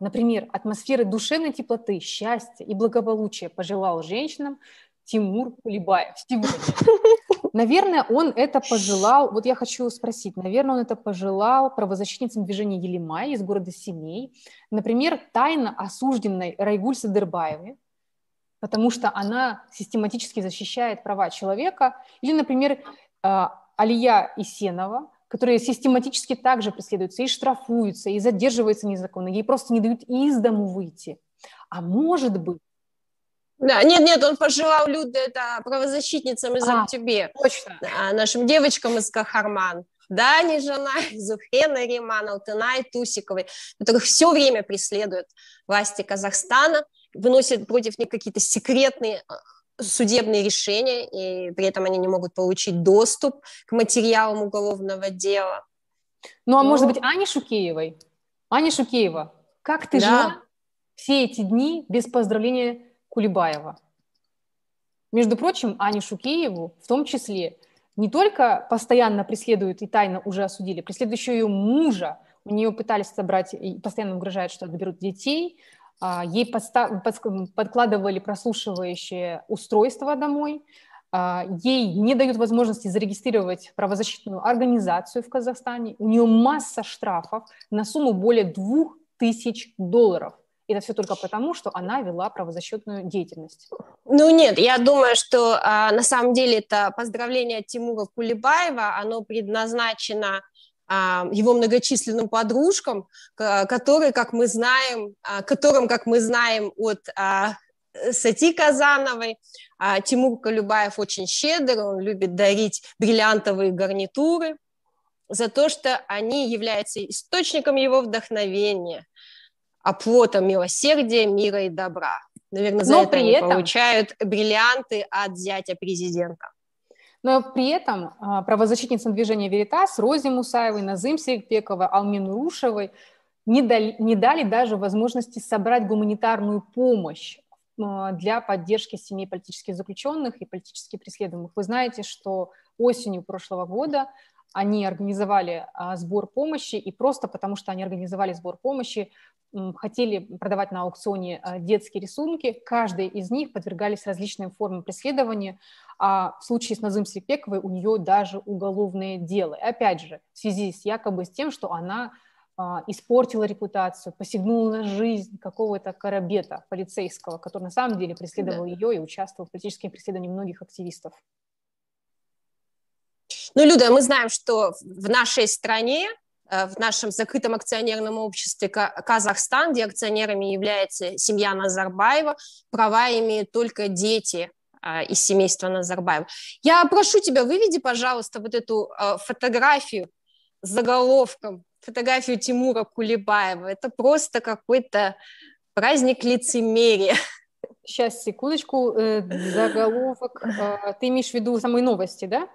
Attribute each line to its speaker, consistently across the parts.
Speaker 1: Например, атмосферы душевной теплоты, счастья и благополучия пожелал женщинам Тимур Кулибаев сегодня. Наверное, он это пожелал, вот я хочу спросить, наверное, он это пожелал правозащитницам движения Елимай из города Семей, например, тайно осужденной Райгуль Садырбаевой, потому что она систематически защищает права человека, или, например, а, Алия Исенова, которые систематически также преследуются и штрафуются, и задерживаются незаконно, ей просто не дают из дому выйти. А может быть, да, нет, нет, он пожелал люди
Speaker 2: это правозащитницам из а, Актюбе, точно. А, нашим девочкам из Кахарман. да Дани Жанай, Зухрена Римана, Алтынай Тусиковой, которых все время преследуют власти Казахстана, выносят против них какие-то секретные а, судебные решения, и при этом они не могут получить доступ к материалам уголовного дела. Ну, а Но... может быть, Ани Шукеевой? Аня Шукеева,
Speaker 1: как ты да. жила все эти дни без поздравления Кулебаева? Между прочим, Аню Шукееву в том числе не только постоянно преследуют и тайно уже осудили, преследующую ее мужа. У нее пытались собрать, и постоянно угрожают, что отберут детей, а, ей подкладывали прослушивающие устройства домой, а, ей не дают возможности зарегистрировать правозащитную организацию в Казахстане, у нее масса штрафов на сумму более 2000 долларов. Это все только потому, что она вела правозащитную деятельность.
Speaker 2: Ну нет, я думаю, что а, на самом деле это поздравление Тимура Кулебаева, оно предназначено а, его многочисленным подружкам, которые, как мы знаем, а, которым, как мы знаем от а, Сати Казановой. Тимур Колюбаев очень щедр, он любит дарить бриллиантовые гарнитуры за то, что они являются источником его вдохновения, оплотом милосердия, мира и добра. Наверное, за Но это при они этом... получают бриллианты от зятя президента. Но при этом а, правозащитница движения
Speaker 1: «Веритас» Рози Мусаевой, Назым Сейпекова, Алмин Рушевой не дали, не дали даже возможности собрать гуманитарную помощь а, для поддержки семей политических заключенных и политически преследуемых. Вы знаете, что осенью прошлого года они организовали а, сбор помощи, и просто потому что они организовали сбор помощи, хотели продавать на аукционе а, детские рисунки. Каждый из них подвергались различным формам преследования. А в случае с Назым Сипековой у нее даже уголовные дела, опять же, в связи с якобы с тем, что она а, испортила репутацию, посягнула на жизнь какого-то карабета полицейского, который на самом деле преследовал да. ее и участвовал в политических преследованиях многих активистов.
Speaker 2: Ну, Люда, мы знаем, что в нашей стране, э, в нашем закрытом акционерном обществе Казахстан, где акционерами является семья Назарбаева, права имеют только дети э, из семейства Назарбаева. Я прошу тебя, выведи, пожалуйста, вот эту э, фотографию с заголовком, фотографию Тимура Кулебаева. Это просто какой-то праздник лицемерия. Сейчас, секундочку, заголовок. Ты имеешь в виду самые новости, да?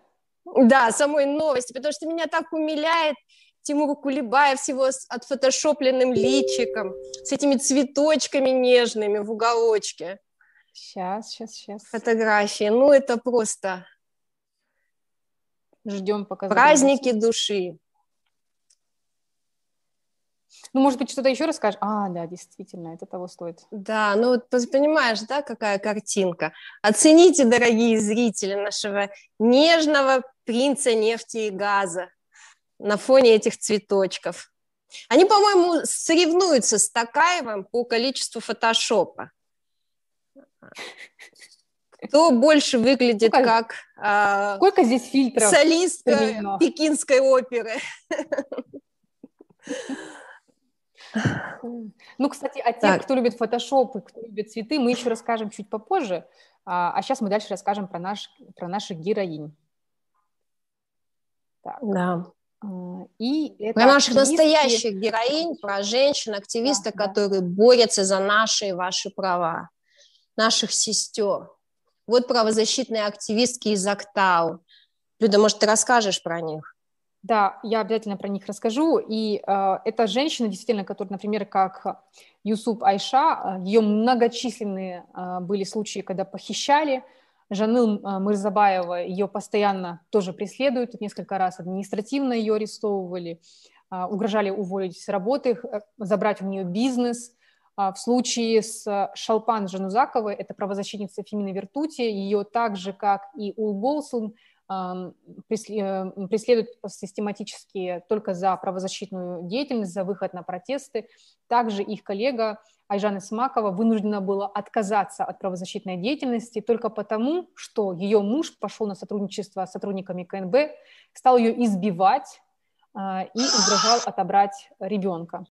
Speaker 2: Да, самой новости, потому что меня так умиляет Тимур Кулебаев с его отфотошопленным личиком, с этими цветочками нежными в уголочке. Сейчас, сейчас, сейчас. Фотографии. Ну, это просто... Ждем пока. Праздники души. Ну, может быть, что-то еще расскажешь? А, да, действительно, это того стоит. Да, ну, ты понимаешь, да, какая картинка. Оцените, дорогие зрители нашего нежного принца нефти и газа на фоне этих цветочков. Они, по-моему, соревнуются с Такаевым по количеству фотошопа. Кто больше выглядит сколько, как... А, сколько здесь фильтров? Солистка применено? пекинской оперы. Хм.
Speaker 1: Ну, кстати, о а тех, так. кто любит фотошоп и кто любит цветы, мы еще расскажем чуть попозже. А, а сейчас мы дальше расскажем про, наш, про наших героинь. Так. Да. А, и это про наших активистки... настоящих
Speaker 2: героинь, про женщин-активисток, да, которые да. борются за наши и ваши права, наших сестер. Вот правозащитные активистки из Актау. Люда, может, ты расскажешь про них? Да, я обязательно
Speaker 1: про них расскажу. И э, а, это женщины, действительно, которая, например, как Юсуп Айша, а, ее многочисленные э, были случаи, когда похищали. Жаныл э, ее постоянно тоже преследуют. несколько раз административно ее арестовывали, э, угрожали уволить с работы, э, забрать у нее бизнес. Э, в случае с Шалпан Жанузаковой, это правозащитница Фемины Вертути, ее так же, как и Улболсун, Э, преследуют систематически только за правозащитную деятельность, за выход на протесты. Также их коллега Айжан Смакова вынуждена была отказаться от правозащитной деятельности только потому, что ее муж пошел на сотрудничество с сотрудниками КНБ, стал ее избивать а, и угрожал отобрать ребенка.